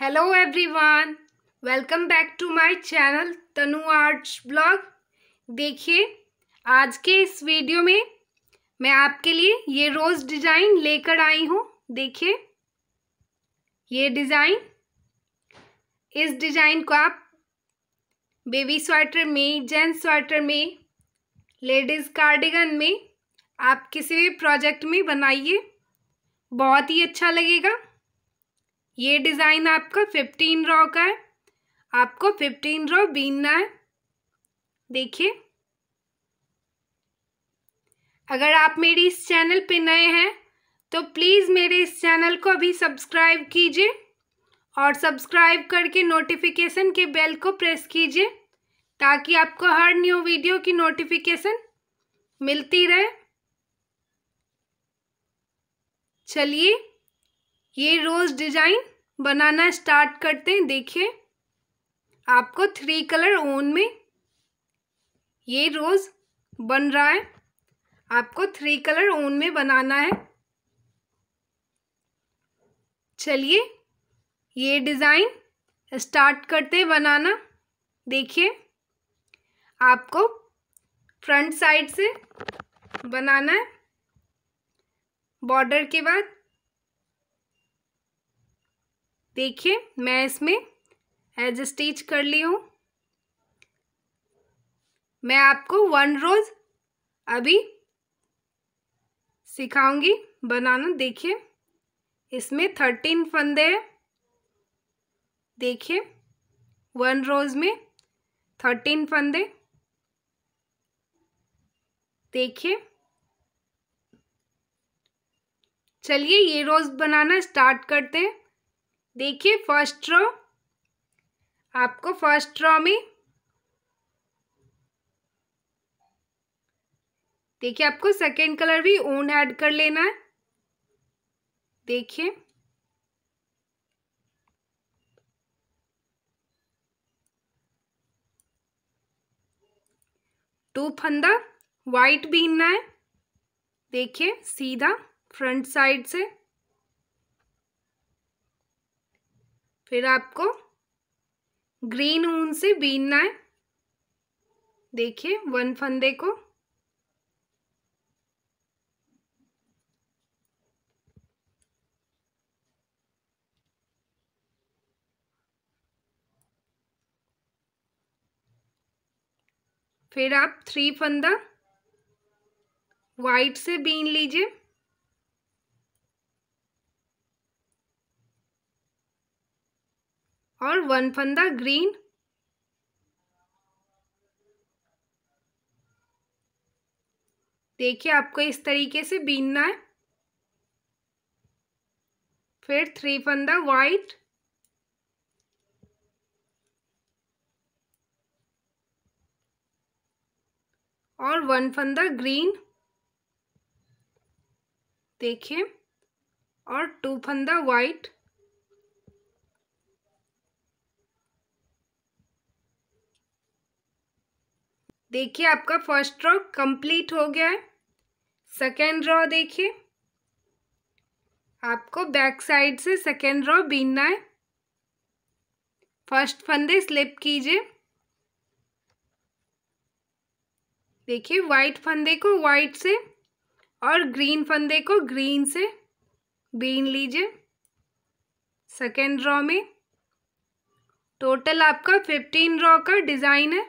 hello everyone welcome back to my channel Tanu arts blog देखिए आज के इस वीडियो में मैं आपके लिए ये रोज़ डिज़ाइन लेकर आई हूँ देखिए ये डिज़ाइन इस डिज़ाइन को आप बेबी स्वेटर में जेंट्स स्वेटर में लेडीज़ कार्डिगन में आप किसी भी प्रोजेक्ट में बनाइए बहुत ही अच्छा लगेगा ये डिज़ाइन आपका फिफ्टीन रॉ का है आपको फिफ्टीन रॉ बीनना है देखिए अगर आप मेरी इस चैनल पे नए हैं तो प्लीज़ मेरे इस चैनल को अभी सब्सक्राइब कीजिए और सब्सक्राइब करके नोटिफिकेशन के बेल को प्रेस कीजिए ताकि आपको हर न्यू वीडियो की नोटिफिकेशन मिलती रहे चलिए ये रोज़ डिजाइन बनाना स्टार्ट करते हैं देखिए आपको थ्री कलर ओन में ये रोज़ बन रहा है आपको थ्री कलर ओन में बनाना है चलिए ये डिज़ाइन स्टार्ट करते हैं बनाना देखिए आपको फ्रंट साइड से बनाना है बॉर्डर के बाद देखिए मैं इसमें एज स्टिच कर ली हूँ मैं आपको वन रोज अभी सिखाऊंगी बनाना देखिए इसमें थर्टीन फंदे हैं देखिए वन रोज में थर्टीन फंदे देखिए चलिए ये रोज बनाना स्टार्ट करते हैं देखिए फर्स्ट रॉ आपको फर्स्ट रॉ में देखिए आपको सेकेंड कलर भी ऊन ऐड कर लेना है देखिए टू फंदा वाइट बीनना है देखिए सीधा फ्रंट साइड से फिर आपको ग्रीन ऊन से बीनना है देखिए वन फंदे को फिर आप थ्री फंदा वाइट से बीन लीजिए और वन फंदा ग्रीन देखिए आपको इस तरीके से बीनना है फिर थ्री फंदा वाइट और वन फंदा ग्रीन देखिए और टू फंदा वाइट देखिए आपका फर्स्ट रॉ कंप्लीट हो गया है सेकेंड रॉ देखिए आपको बैक साइड से सेकेंड रॉ बीनना है फर्स्ट फंदे स्लिप कीजिए देखिए वाइट फंदे को वाइट से और ग्रीन फंदे को ग्रीन से बीन लीजिए सेकेंड रॉ में टोटल आपका फिफ्टीन रॉ का डिज़ाइन है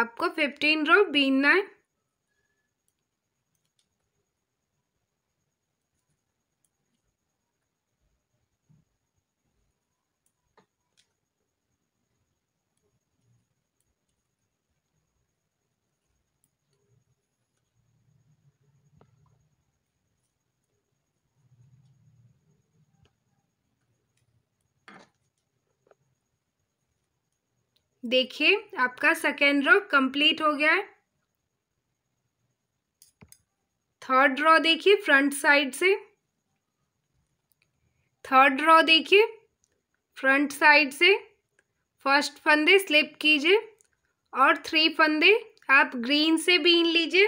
आपको फिफ्टीन रो बीन नाइन देखिए आपका सेकेंड रो कंप्लीट हो गया है थर्ड रो देखिए फ्रंट साइड से थर्ड रो देखिए फ्रंट साइड से फर्स्ट फंदे स्लिप कीजिए और थ्री फंदे आप ग्रीन से बीन लीजिए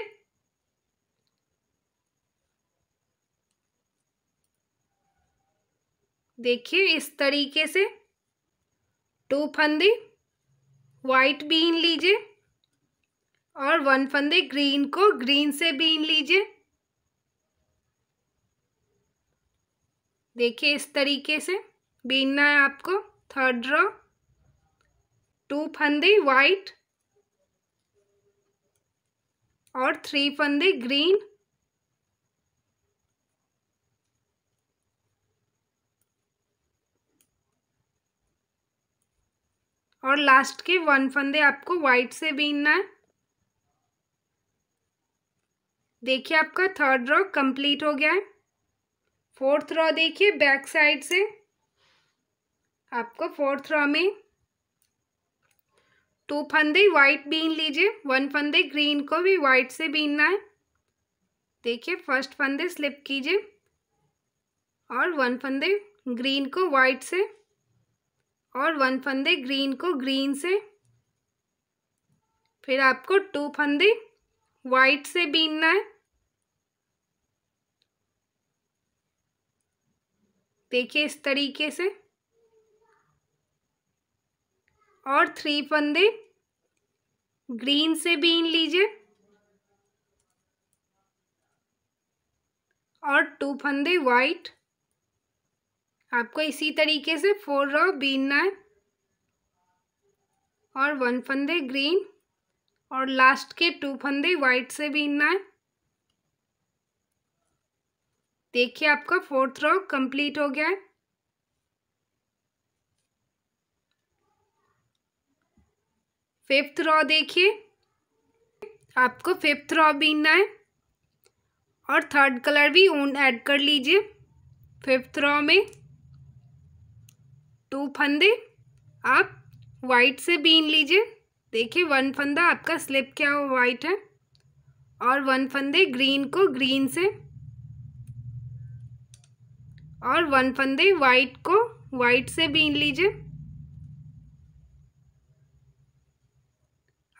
देखिए इस तरीके से टू फंदे वाइट बीन लीजिए और वन फंदे ग्रीन को ग्रीन से बीन लीजिए देखिए इस तरीके से बीनना है आपको थर्ड रो टू फंदे वाइट और थ्री फंदे ग्रीन और लास्ट के वन फंदे आपको वाइट से बीनना है देखिए आपका थर्ड रॉ कंप्लीट हो गया है फोर्थ रॉ देखिए बैक साइड से आपको फोर्थ रॉ में टू फंदे वाइट बीन लीजिए वन फंदे ग्रीन को भी वाइट से बीनना है देखिए फर्स्ट फंदे स्लिप कीजिए और वन फंदे ग्रीन को वाइट से और वन फंदे ग्रीन को ग्रीन से फिर आपको टू फंदे वाइट से बीनना है देखिए इस तरीके से और थ्री फंदे ग्रीन से बीन लीजिए और टू फंदे वाइट आपको इसी तरीके से फोर रॉ बीनना है और वन फंदे ग्रीन और लास्ट के टू फंदे वाइट से बीनना है देखिए आपका फोर्थ रॉ कंप्लीट हो गया है फिफ्थ रॉ देखिए आपको फिफ्थ रॉ बीनना है और थर्ड कलर भी ऊन ऐड कर लीजिए फिफ्थ रॉ में टू तो फंदे आप वाइट से बीन लीजिए देखिए वन फंदा आपका स्लिप क्या हो वाइट है और वन फंदे ग्रीन को ग्रीन से और वन फंदे वाइट को वाइट से बीन लीजिए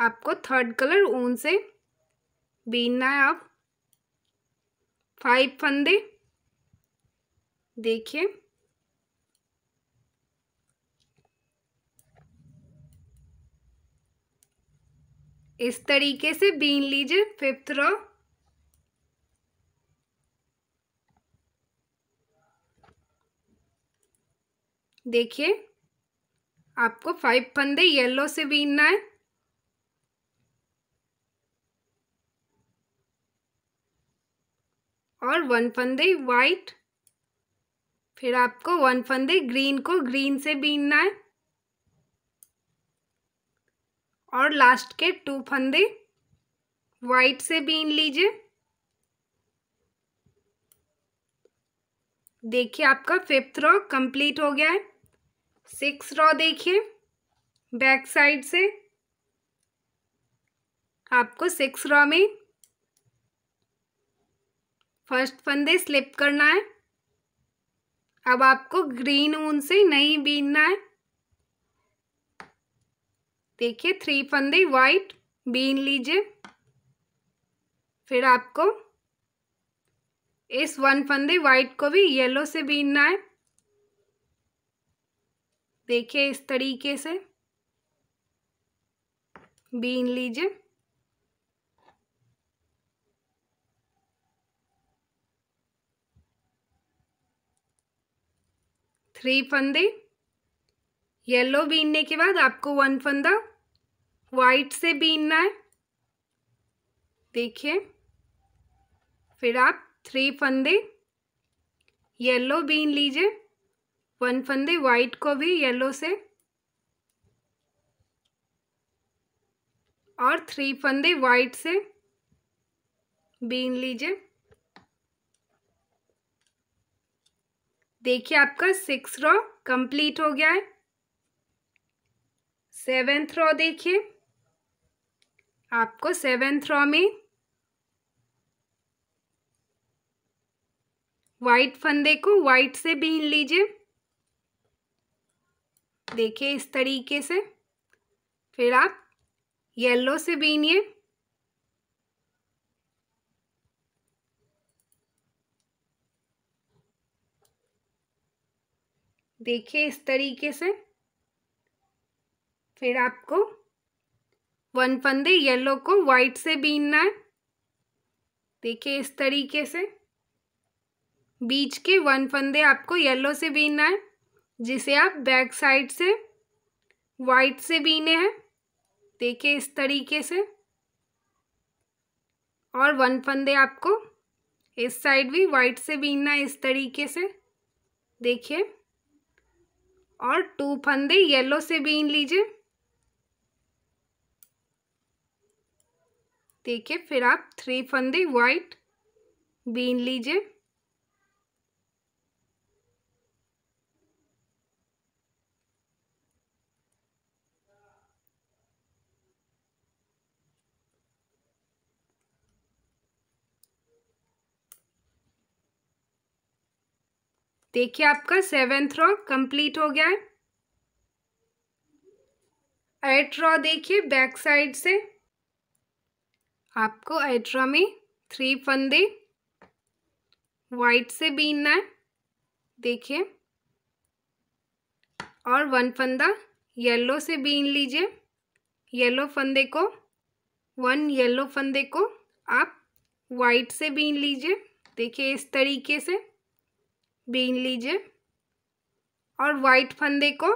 आपको थर्ड कलर ऊन से बीनना है आप फाइव फंदे देखिए इस तरीके से बीन लीजिए फिफ्थ रो देखिए आपको फाइव फंदे येलो से बीनना है और वन फंदे वाइट फिर आपको वन फंदे ग्रीन को ग्रीन से बीनना है और लास्ट के टू फंदे वाइट से बीन लीजिए देखिए आपका फिफ्थ रॉ कंप्लीट हो गया है सिक्स रॉ देखिए बैक साइड से आपको सिक्स रॉ में फर्स्ट फंदे स्लिप करना है अब आपको ग्रीन ऊन से नहीं बीनना है देखिए थ्री फंदे वाइट बीन लीजिए फिर आपको इस वन फंदे वाइट को भी येलो से बीनना है देखिए इस तरीके से बीन लीजिए थ्री फंदे येलो बीनने के बाद आपको वन फंदा वाइट से बीनना है देखिए फिर आप थ्री फंदे येलो बीन लीजिए वन फंदे वाइट को भी येलो से और थ्री फंदे वाइट से बीन लीजिए देखिए आपका सिक्स रो कंप्लीट हो गया है सेवेंथ रॉ देखिए आपको सेवेंथ रॉ में वाइट फंदे को वाइट से बीन लीजिए देखिए इस तरीके से फिर आप येलो से बीनिए देखिए इस तरीके से फिर आपको वन फंदे येलो को वाइट से बीनना है देखिए इस तरीके से बीच के वन फंदे आपको येलो से बीनना है जिसे आप बैक साइड से वाइट से बीने हैं देखिए इस तरीके से और वन फंदे आपको इस साइड भी वाइट से बीनना है इस तरीके से देखिए और टू फंदे येलो से बीन लीजिए देखिए फिर आप थ्री फंदे वाइट बीन लीजिए देखिए आपका सेवेंथ रॉ कंप्लीट हो गया है एट रॉ देखिए बैक साइड से आपको एड्रा में थ्री फंदे वाइट से बीनना है देखिए और वन फंदा येलो से बीन लीजिए येलो फंदे को वन येलो फंदे को आप वाइट से बीन लीजिए देखिए इस तरीके से बीन लीजिए और वाइट फंदे को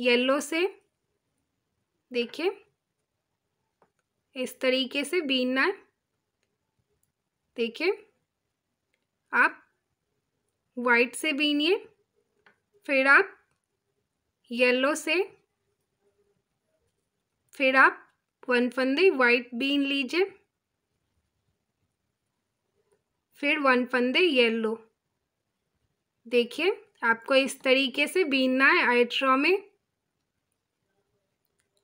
येलो से देखिए इस तरीके से बीनना है देखिए आप वाइट से बीनिए फिर आप येलो से फिर आप वन फंदे वाइट बीन लीजिए फिर वन फंदे येलो देखिए आपको इस तरीके से बीनना है आइट्रॉ में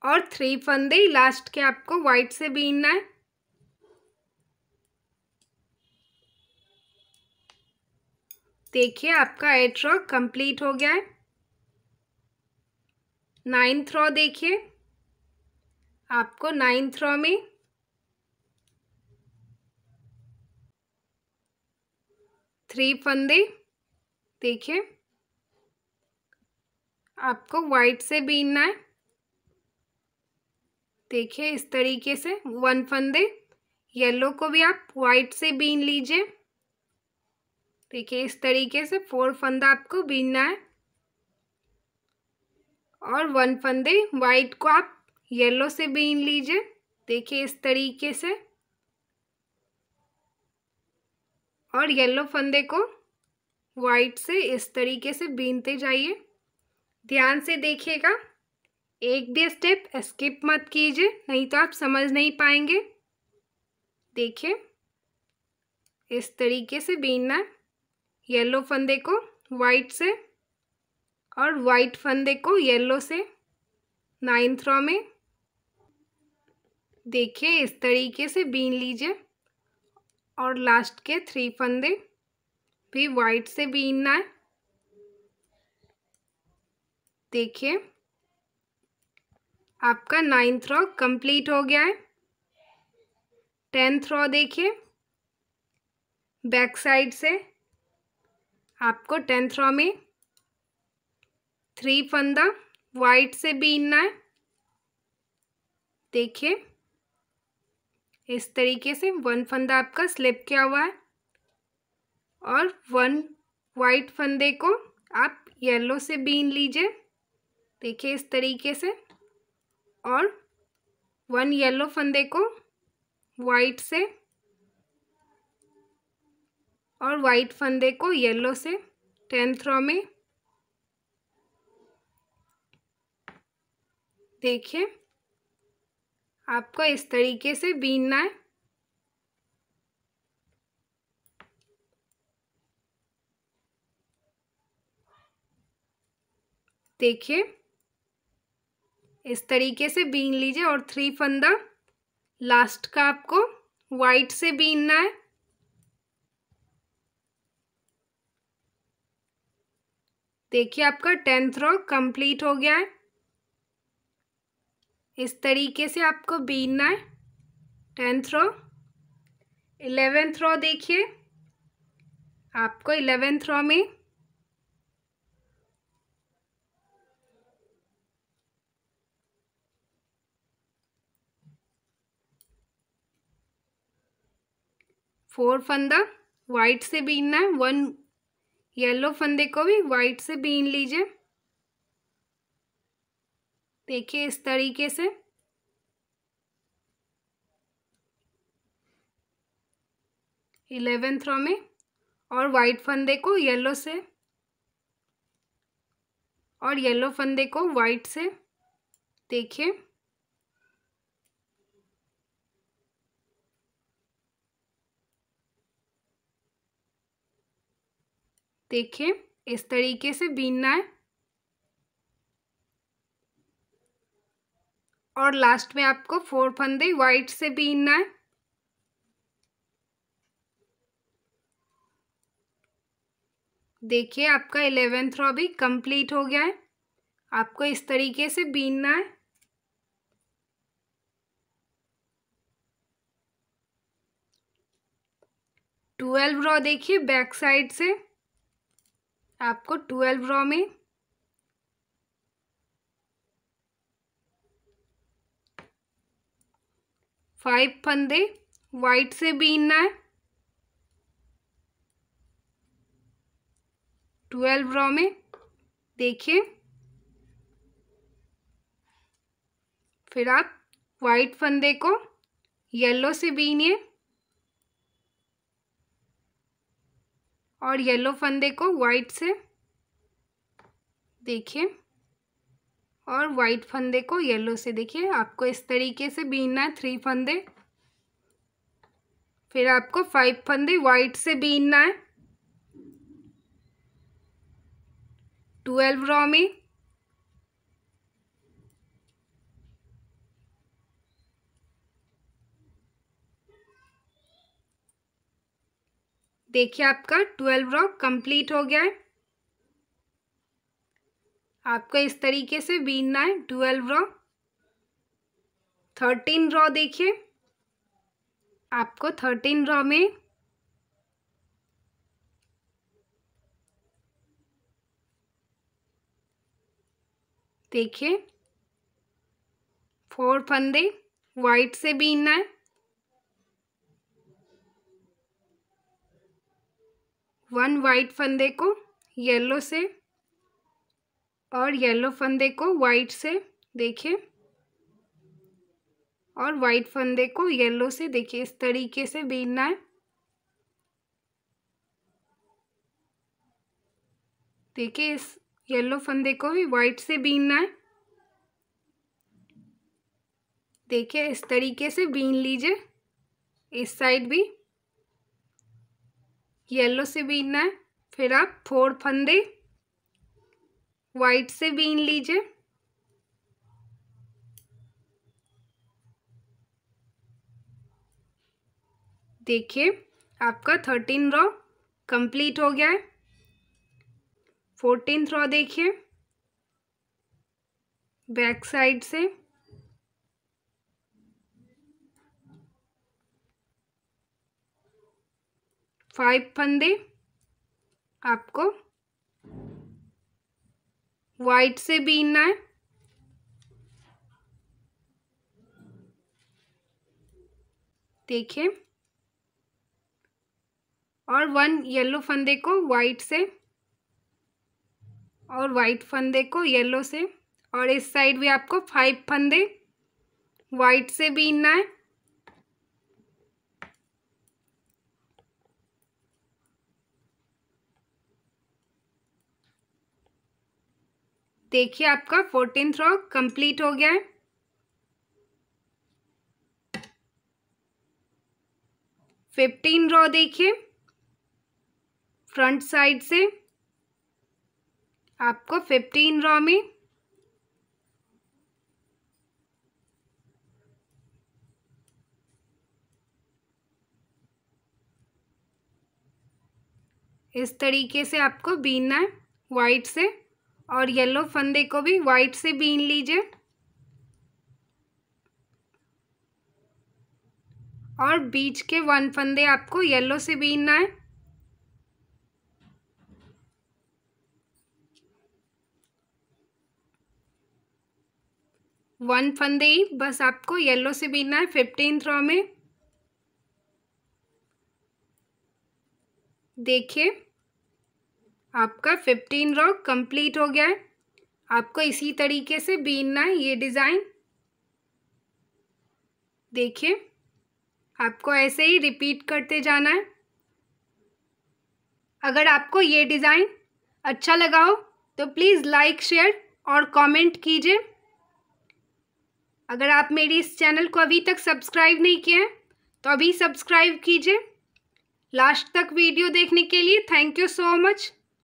और थ्री फंदे लास्ट के आपको वाइट से बीनना है देखिए आपका एट रॉ कंप्लीट हो गया है नाइन्थ रॉ देखिए आपको नाइन्थ रॉ में थ्री फंदे देखिए आपको वाइट से बीनना है देखिए इस तरीके से वन फंदे येलो को भी आप वाइट से बीन लीजिए देखिए इस तरीके से फोर फंदा आपको बीनना है और वन फंदे वाइट को आप येलो से बीन लीजिए देखिए इस तरीके से और येलो फंदे को वाइट से इस तरीके से बीनते जाइए ध्यान से देखिएगा एक भी स्टेप स्किप मत कीजिए नहीं तो आप समझ नहीं पाएंगे देखिए इस तरीके से बीनना येलो फंदे को वाइट से और वाइट फंदे को येलो से नाइन्थ रॉ में देखिए इस तरीके से बीन लीजिए और लास्ट के थ्री फंदे भी वाइट से बीनना है देखिए आपका नाइन्थ रॉ कंप्लीट हो गया है टेंथ रॉ देखिए बैक साइड से आपको टेंथ रॉ में थ्री फंदा वाइट से बीनना है देखिए इस तरीके से वन फंदा आपका स्लिप किया हुआ है और वन वाइट फंदे को आप येलो से बीन लीजिए देखिए इस तरीके से और वन येलो फंदे को वाइट से और वाइट फंदे को येलो से टेंथ रो में देखिए आपको इस तरीके से बीनना है देखिए इस तरीके से बीन लीजिए और थ्री फंदा लास्ट का आपको वाइट से बीनना है देखिए आपका टेंथ रो कंप्लीट हो गया है इस तरीके से आपको बीनना है टेंथ रो इलेवेंथ रो देखिए आपको इलेवेंथ रो में फोर फंदा वाइट से बीनना है वन येलो फंदे को भी वाइट से बीन लीजिए देखिए इस तरीके से इलेवेंथ रो में और वाइट फंदे को येलो से और येलो फंदे को वाइट से देखिए देखिए इस तरीके से बीनना है और लास्ट में आपको फोर फंदे वाइट से बीनना है देखिए आपका इलेवेंथ रॉ भी कंप्लीट हो गया है आपको इस तरीके से बीनना है ट्वेल्व रॉ देखिए बैक साइड से आपको ट्वेल्व रॉ में फाइव फंदे वाइट से बीनना है ट्वेल्व रॉ में देखिए फिर आप वाइट फंदे को येलो से बीनिए और येलो फंदे को वाइट से देखिए और वाइट फंदे को येलो से देखिए आपको इस तरीके से बीनना है थ्री फंदे फिर आपको फाइव फंदे वाइट से बीनना है ट्वेल्व रॉ में देखिए आपका ट्वेल्व रॉ कंप्लीट हो गया है आपको इस तरीके से बीनना है ट्वेल्व रॉ थर्टीन रॉ देखिए आपको थर्टीन रॉ में देखिए फोर फंदे वाइट से बीनना है वन वाइट फंदे को येलो से और येलो फंदे को वाइट से देखिए और वाइट फंदे को येलो से देखिए इस तरीके से बीनना है देखिए इस येलो फंदे को भी वाइट से बीनना है देखिए इस तरीके से बीन लीजिए इस साइड भी येलो से बीनना है फिर आप फोर फंदे वाइट से बीन लीजिए देखिए आपका थर्टीन रॉ कंप्लीट हो गया है फोर्टीन रॉ देखिए बैक साइड से फाइव फंदे आपको वाइट से बीनना है देखिए और वन येलो फंदे को वाइट से और वाइट फंदे को येलो से और इस साइड भी आपको फाइव फंदे वाइट से बीनना है देखिए आपका फोर्टीन रॉ कंप्लीट हो गया है फिफ्टीन रॉ देखिए फ्रंट साइड से आपको फिफ्टीन रॉ में इस तरीके से आपको बीनना है वाइट से और येलो फंदे को भी वाइट से बीन लीजिए और बीच के वन फंदे आपको येलो से बीनना है वन फंदे ही बस आपको येलो से बीनना है फिफ्टीन रॉ में देखिए आपका फिफ्टीन रॉक कंप्लीट हो गया है आपको इसी तरीके से बीनना है ये डिज़ाइन देखिए आपको ऐसे ही रिपीट करते जाना है अगर आपको ये डिज़ाइन अच्छा लगा हो तो प्लीज़ लाइक शेयर और कमेंट कीजिए अगर आप मेरी इस चैनल को अभी तक सब्सक्राइब नहीं किया है तो अभी सब्सक्राइब कीजिए लास्ट तक वीडियो देखने के लिए थैंक यू सो मच